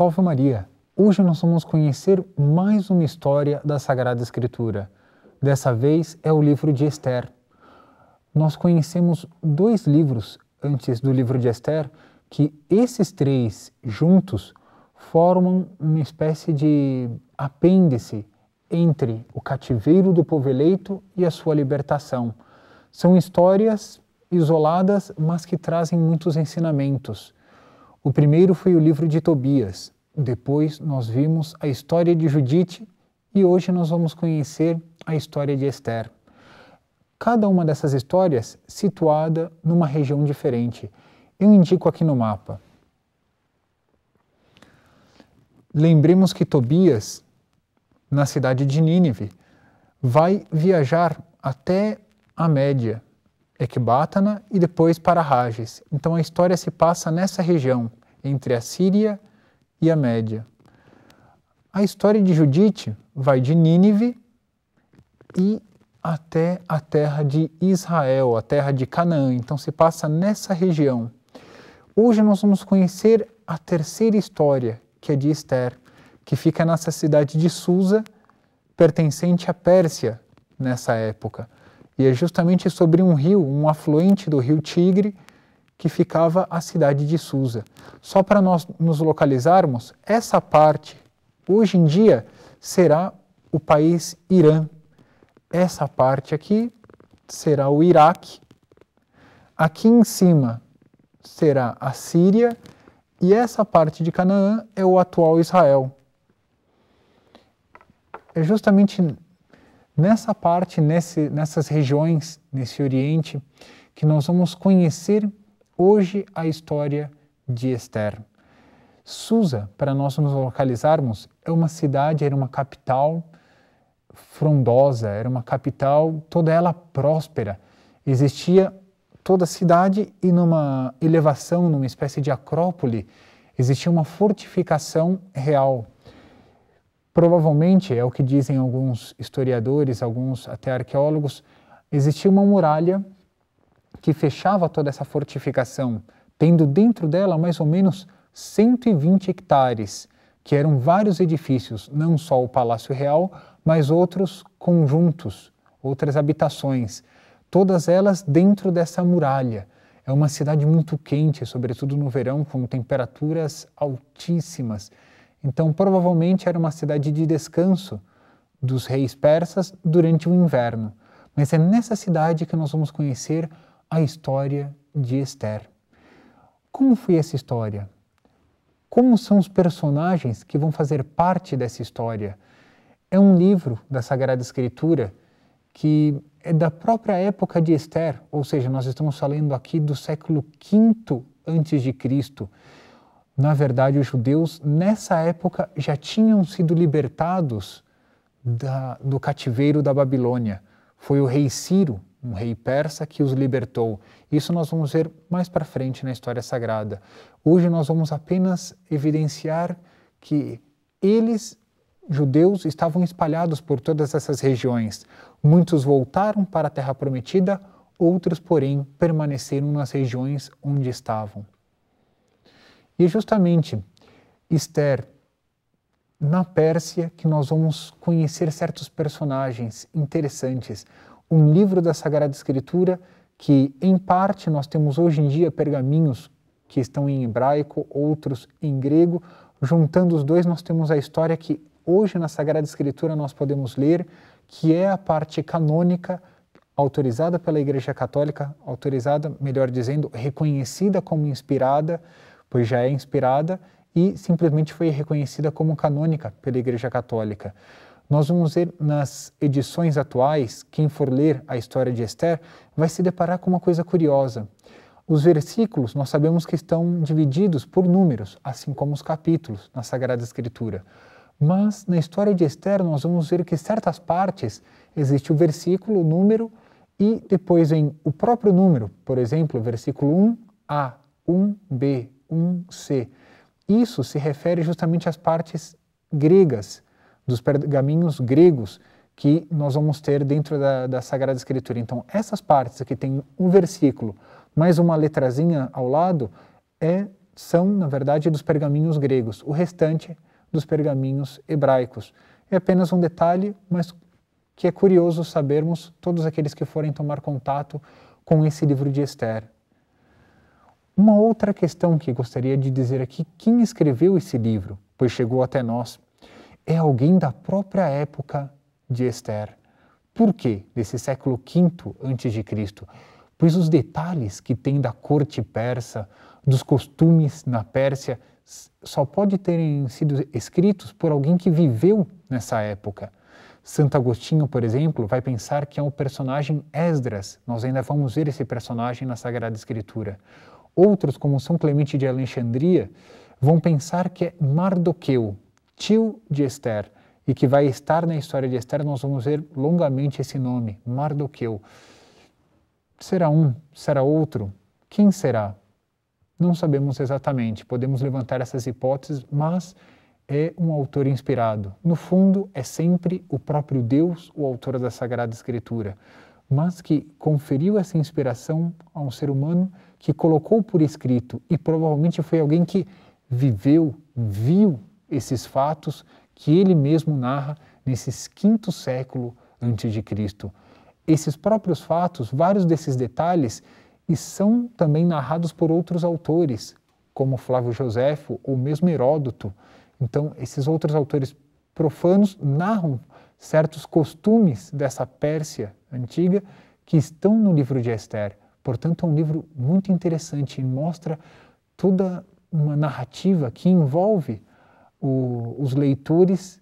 Salve Maria! Hoje nós vamos conhecer mais uma história da Sagrada Escritura. Dessa vez é o livro de Esther. Nós conhecemos dois livros antes do livro de Esther, que esses três juntos formam uma espécie de apêndice entre o cativeiro do povo eleito e a sua libertação. São histórias isoladas, mas que trazem muitos ensinamentos. O primeiro foi o livro de Tobias. Depois nós vimos a história de Judite e hoje nós vamos conhecer a história de Esther. Cada uma dessas histórias situada numa região diferente. Eu indico aqui no mapa. Lembremos que Tobias, na cidade de Nínive, vai viajar até a Média, Ecbatana e depois para Rages. Então a história se passa nessa região, entre a Síria e a Média. A história de Judite vai de Nínive e até a terra de Israel, a terra de Canaã. Então se passa nessa região. Hoje nós vamos conhecer a terceira história, que é de Esther, que fica nessa cidade de Susa, pertencente à Pérsia nessa época. E é justamente sobre um rio, um afluente do rio Tigre, que ficava a cidade de Susa. Só para nós nos localizarmos, essa parte, hoje em dia, será o país Irã. Essa parte aqui será o Iraque. Aqui em cima será a Síria. E essa parte de Canaã é o atual Israel. É justamente nessa parte, nesse, nessas regiões, nesse Oriente, que nós vamos conhecer hoje a história de Esther. Susa, para nós nos localizarmos, é uma cidade, era uma capital frondosa, era uma capital toda ela próspera. Existia toda a cidade e numa elevação, numa espécie de acrópole, existia uma fortificação real Provavelmente, é o que dizem alguns historiadores, alguns até arqueólogos, existia uma muralha que fechava toda essa fortificação, tendo dentro dela mais ou menos 120 hectares, que eram vários edifícios, não só o Palácio Real, mas outros conjuntos, outras habitações, todas elas dentro dessa muralha. É uma cidade muito quente, sobretudo no verão, com temperaturas altíssimas. Então, provavelmente era uma cidade de descanso dos reis persas durante o inverno. Mas é nessa cidade que nós vamos conhecer a história de Esther. Como foi essa história? Como são os personagens que vão fazer parte dessa história? É um livro da Sagrada Escritura que é da própria época de Esther, ou seja, nós estamos falando aqui do século V antes de Cristo. Na verdade, os judeus nessa época já tinham sido libertados da, do cativeiro da Babilônia. Foi o rei Ciro, um rei persa, que os libertou. Isso nós vamos ver mais para frente na história sagrada. Hoje nós vamos apenas evidenciar que eles, judeus, estavam espalhados por todas essas regiões. Muitos voltaram para a terra prometida, outros, porém, permaneceram nas regiões onde estavam. E é justamente Esther na Pérsia que nós vamos conhecer certos personagens interessantes. Um livro da Sagrada Escritura que, em parte, nós temos hoje em dia pergaminhos que estão em hebraico, outros em grego. Juntando os dois, nós temos a história que hoje na Sagrada Escritura nós podemos ler, que é a parte canônica autorizada pela Igreja Católica, autorizada, melhor dizendo, reconhecida como inspirada pois já é inspirada e simplesmente foi reconhecida como canônica pela Igreja Católica. Nós vamos ver nas edições atuais, quem for ler a história de Esther vai se deparar com uma coisa curiosa. Os versículos nós sabemos que estão divididos por números, assim como os capítulos na Sagrada Escritura. Mas na história de Esther nós vamos ver que certas partes existe o versículo, o número e depois em o próprio número, por exemplo, versículo 1a, 1b, 1c. Isso se refere justamente às partes gregas, dos pergaminhos gregos que nós vamos ter dentro da, da Sagrada Escritura. Então, essas partes que tem um versículo mais uma letrazinha ao lado é, são, na verdade, dos pergaminhos gregos. O restante dos pergaminhos hebraicos. É apenas um detalhe, mas que é curioso sabermos todos aqueles que forem tomar contato com esse livro de Esther. Uma outra questão que gostaria de dizer aqui: quem escreveu esse livro, pois chegou até nós, é alguém da própria época de Esther. Por quê? Desse século V a.C. Pois os detalhes que tem da corte persa, dos costumes na Pérsia, só pode terem sido escritos por alguém que viveu nessa época. Santo Agostinho, por exemplo, vai pensar que é o personagem Esdras. Nós ainda vamos ver esse personagem na Sagrada Escritura. Outros, como São Clemente de Alexandria, vão pensar que é Mardoqueu, tio de Esther, e que vai estar na história de Esther, nós vamos ver longamente esse nome, Mardoqueu. Será um? Será outro? Quem será? Não sabemos exatamente, podemos levantar essas hipóteses, mas é um autor inspirado. No fundo, é sempre o próprio Deus o autor da Sagrada Escritura mas que conferiu essa inspiração a um ser humano que colocou por escrito e provavelmente foi alguém que viveu, viu esses fatos que ele mesmo narra nesses quinto século antes de Cristo. Esses próprios fatos, vários desses detalhes, e são também narrados por outros autores, como Flávio Joséfo ou mesmo Heródoto. Então, esses outros autores profanos narram certos costumes dessa Pérsia antiga que estão no livro de Esther. Portanto, é um livro muito interessante e mostra toda uma narrativa que envolve o, os leitores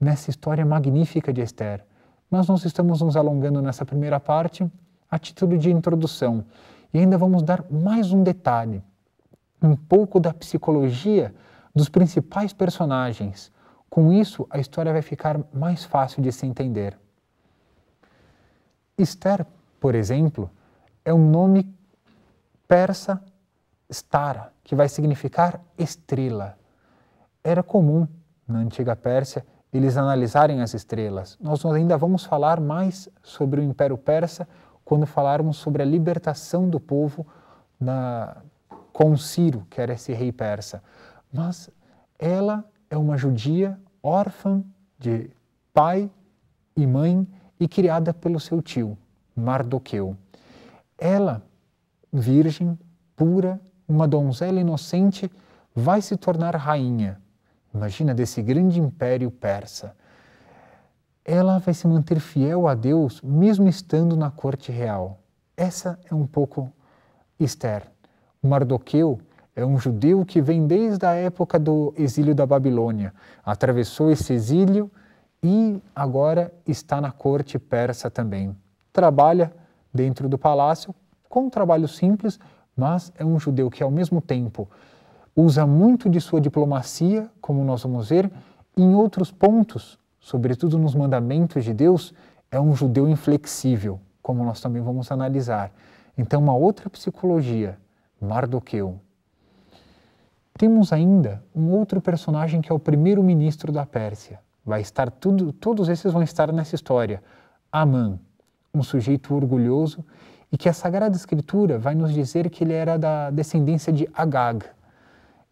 nessa história magnífica de Esther. Mas nós estamos nos alongando nessa primeira parte a título de introdução e ainda vamos dar mais um detalhe, um pouco da psicologia dos principais personagens, com isso, a história vai ficar mais fácil de se entender. Esther, por exemplo, é um nome persa stara, que vai significar estrela. Era comum na antiga Pérsia eles analisarem as estrelas. Nós ainda vamos falar mais sobre o Império Persa quando falarmos sobre a libertação do povo na, com Ciro, que era esse rei persa. Mas ela é uma judia órfã de pai e mãe e criada pelo seu tio, Mardoqueu. Ela, virgem, pura, uma donzela inocente, vai se tornar rainha. Imagina desse grande império persa. Ela vai se manter fiel a Deus mesmo estando na corte real. Essa é um pouco Esther. Mardoqueu é um judeu que vem desde a época do exílio da Babilônia, atravessou esse exílio e agora está na corte persa também. Trabalha dentro do palácio com um trabalho simples, mas é um judeu que ao mesmo tempo usa muito de sua diplomacia, como nós vamos ver, em outros pontos, sobretudo nos mandamentos de Deus, é um judeu inflexível, como nós também vamos analisar. Então, uma outra psicologia, Mardoqueu, temos ainda um outro personagem que é o primeiro-ministro da Pérsia. Vai estar tudo, todos esses vão estar nessa história. Amã, um sujeito orgulhoso e que a Sagrada Escritura vai nos dizer que ele era da descendência de Agag.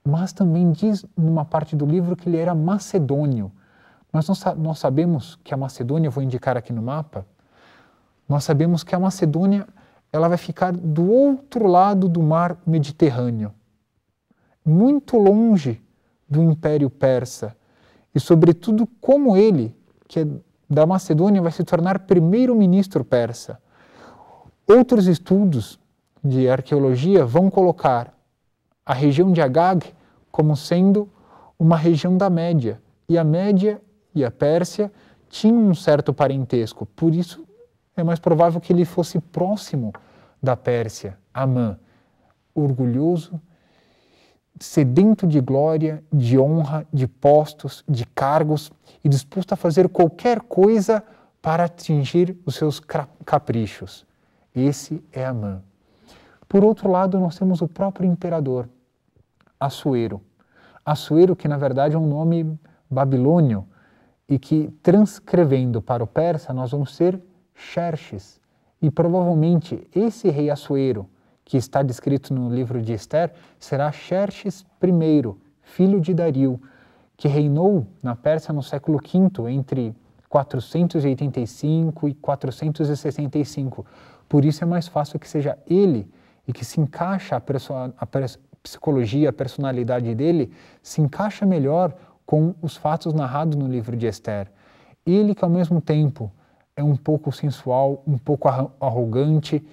Mas também diz numa parte do livro que ele era macedônio. Nós, nós sabemos que a Macedônia, vou indicar aqui no mapa, nós sabemos que a Macedônia ela vai ficar do outro lado do mar Mediterrâneo muito longe do Império Persa e, sobretudo, como ele, que é da Macedônia, vai se tornar primeiro-ministro persa. Outros estudos de arqueologia vão colocar a região de Agag como sendo uma região da Média. E a Média e a Pérsia tinham um certo parentesco, por isso é mais provável que ele fosse próximo da Pérsia, Amã, orgulhoso sedento de glória, de honra, de postos, de cargos e disposto a fazer qualquer coisa para atingir os seus caprichos. Esse é Amã. Por outro lado, nós temos o próprio imperador, Assuero. Assuero, que na verdade é um nome babilônio e que, transcrevendo para o persa, nós vamos ser Xerxes. E provavelmente esse rei Assuero, que está descrito no livro de Esther, será Xerxes I, filho de Dario, que reinou na Pérsia no século V, entre 485 e 465. Por isso é mais fácil que seja ele e que se encaixa a, a psicologia, a personalidade dele, se encaixa melhor com os fatos narrados no livro de Esther. Ele que ao mesmo tempo é um pouco sensual, um pouco arrogante,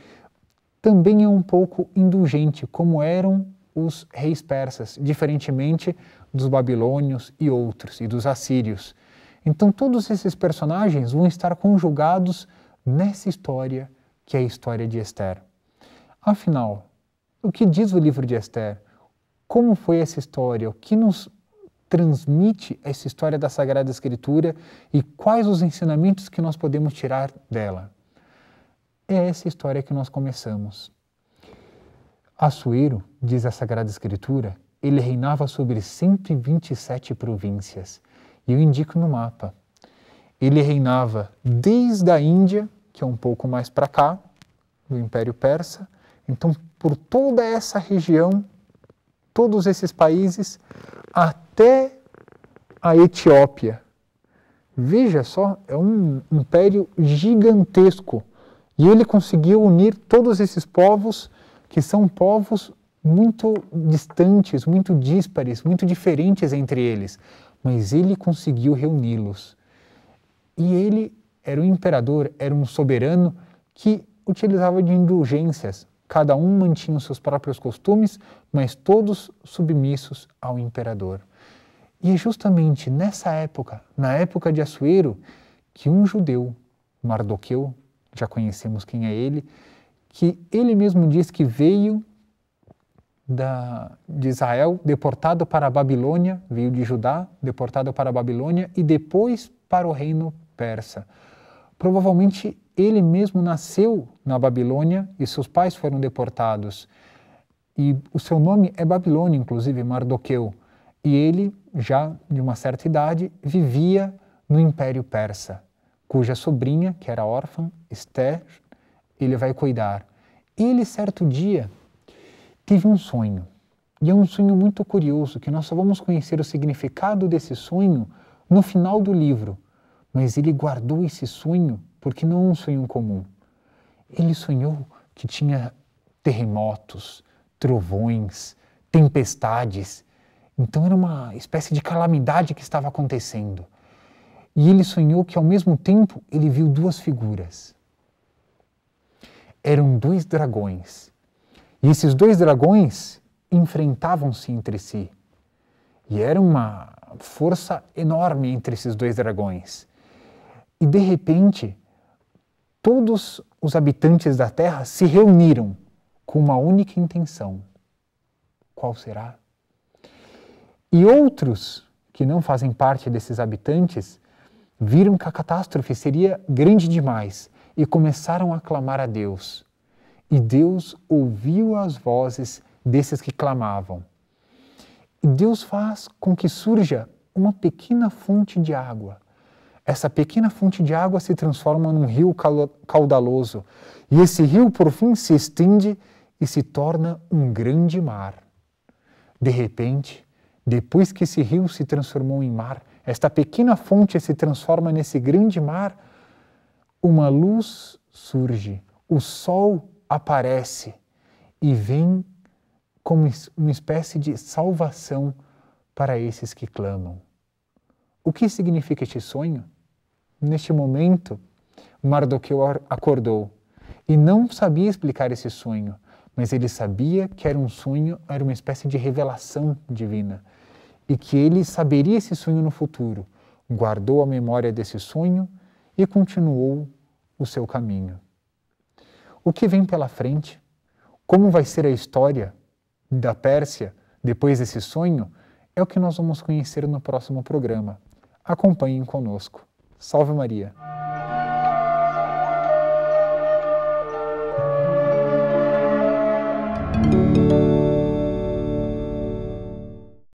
também é um pouco indulgente, como eram os reis persas, diferentemente dos babilônios e outros, e dos assírios. Então, todos esses personagens vão estar conjugados nessa história, que é a história de Esther. Afinal, o que diz o livro de Esther? Como foi essa história? O que nos transmite essa história da Sagrada Escritura e quais os ensinamentos que nós podemos tirar dela? É essa história que nós começamos. Assuero, diz a Sagrada Escritura, ele reinava sobre 127 províncias. E eu indico no mapa. Ele reinava desde a Índia, que é um pouco mais para cá, do Império Persa, então por toda essa região, todos esses países, até a Etiópia. Veja só, é um império gigantesco e ele conseguiu unir todos esses povos, que são povos muito distantes, muito díspares, muito diferentes entre eles, mas ele conseguiu reuni-los. E ele era um imperador, era um soberano que utilizava de indulgências. Cada um mantinha os seus próprios costumes, mas todos submissos ao imperador. E é justamente nessa época, na época de Assuero, que um judeu, Mardoqueu, já conhecemos quem é ele, que ele mesmo diz que veio da, de Israel, deportado para a Babilônia, veio de Judá, deportado para a Babilônia e depois para o reino persa. Provavelmente ele mesmo nasceu na Babilônia e seus pais foram deportados. E o seu nome é Babilônia, inclusive, Mardoqueu. E ele, já de uma certa idade, vivia no Império Persa cuja sobrinha, que era órfã, Esther, ele vai cuidar. Ele, certo dia, teve um sonho. E é um sonho muito curioso, que nós só vamos conhecer o significado desse sonho no final do livro. Mas ele guardou esse sonho porque não é um sonho comum. Ele sonhou que tinha terremotos, trovões, tempestades. Então era uma espécie de calamidade que estava acontecendo. E ele sonhou que ao mesmo tempo ele viu duas figuras. Eram dois dragões. E esses dois dragões enfrentavam-se entre si. E era uma força enorme entre esses dois dragões. E de repente, todos os habitantes da terra se reuniram com uma única intenção: qual será? E outros que não fazem parte desses habitantes Viram que a catástrofe seria grande demais e começaram a clamar a Deus. E Deus ouviu as vozes desses que clamavam. E Deus faz com que surja uma pequena fonte de água. Essa pequena fonte de água se transforma num rio caudaloso, e esse rio, por fim, se estende e se torna um grande mar. De repente, depois que esse rio se transformou em mar, esta pequena fonte se transforma nesse grande mar. Uma luz surge, o sol aparece e vem como uma espécie de salvação para esses que clamam. O que significa este sonho? Neste momento, Mardoqueu acordou e não sabia explicar esse sonho, mas ele sabia que era um sonho, era uma espécie de revelação divina e que ele saberia esse sonho no futuro, guardou a memória desse sonho e continuou o seu caminho. O que vem pela frente? Como vai ser a história da Pérsia depois desse sonho? É o que nós vamos conhecer no próximo programa. Acompanhem conosco. Salve Maria!